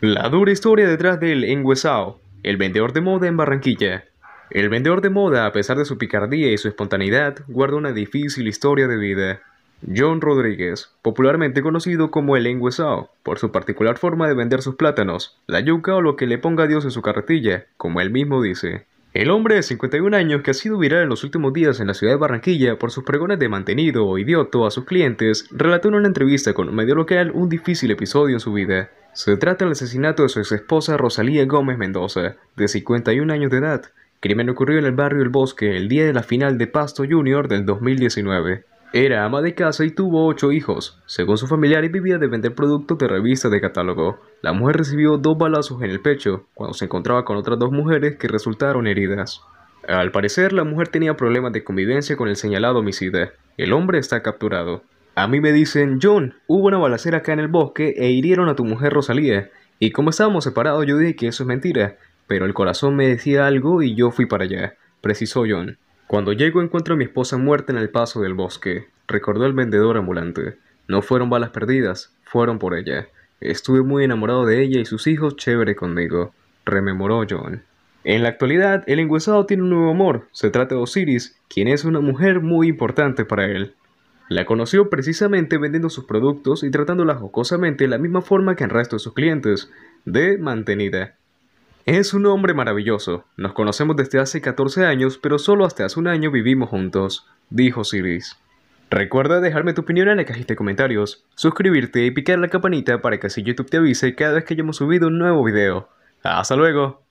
La dura historia detrás del enguesao, el vendedor de moda en Barranquilla. El vendedor de moda, a pesar de su picardía y su espontaneidad, guarda una difícil historia de vida. John Rodríguez, popularmente conocido como el enguesao, por su particular forma de vender sus plátanos, la yuca o lo que le ponga Dios en su carretilla, como él mismo dice. El hombre de 51 años que ha sido viral en los últimos días en la ciudad de Barranquilla por sus pregones de mantenido o idioto a sus clientes, relató en una entrevista con un medio local un difícil episodio en su vida. Se trata del asesinato de su ex esposa Rosalía Gómez Mendoza, de 51 años de edad. Crimen ocurrió en el barrio El Bosque el día de la final de Pasto Junior del 2019. Era ama de casa y tuvo ocho hijos. Según su familiar, vivía de vender productos de revistas de catálogo. La mujer recibió dos balazos en el pecho cuando se encontraba con otras dos mujeres que resultaron heridas. Al parecer, la mujer tenía problemas de convivencia con el señalado homicida. El hombre está capturado. A mí me dicen, John, hubo una balacera acá en el bosque e hirieron a tu mujer Rosalía. Y como estábamos separados, yo dije que eso es mentira. Pero el corazón me decía algo y yo fui para allá, precisó John. Cuando llego encuentro a mi esposa muerta en el paso del bosque, recordó el vendedor ambulante. No fueron balas perdidas, fueron por ella. Estuve muy enamorado de ella y sus hijos chévere conmigo, rememoró John. En la actualidad, el enguesado tiene un nuevo amor. Se trata de Osiris, quien es una mujer muy importante para él. La conoció precisamente vendiendo sus productos y tratándola jocosamente de la misma forma que el resto de sus clientes, de mantenida. Es un hombre maravilloso, nos conocemos desde hace 14 años, pero solo hasta hace un año vivimos juntos, dijo Siris. Recuerda dejarme tu opinión en la cajita de comentarios, suscribirte y picar la campanita para que así YouTube te avise cada vez que hayamos subido un nuevo video. ¡Hasta luego!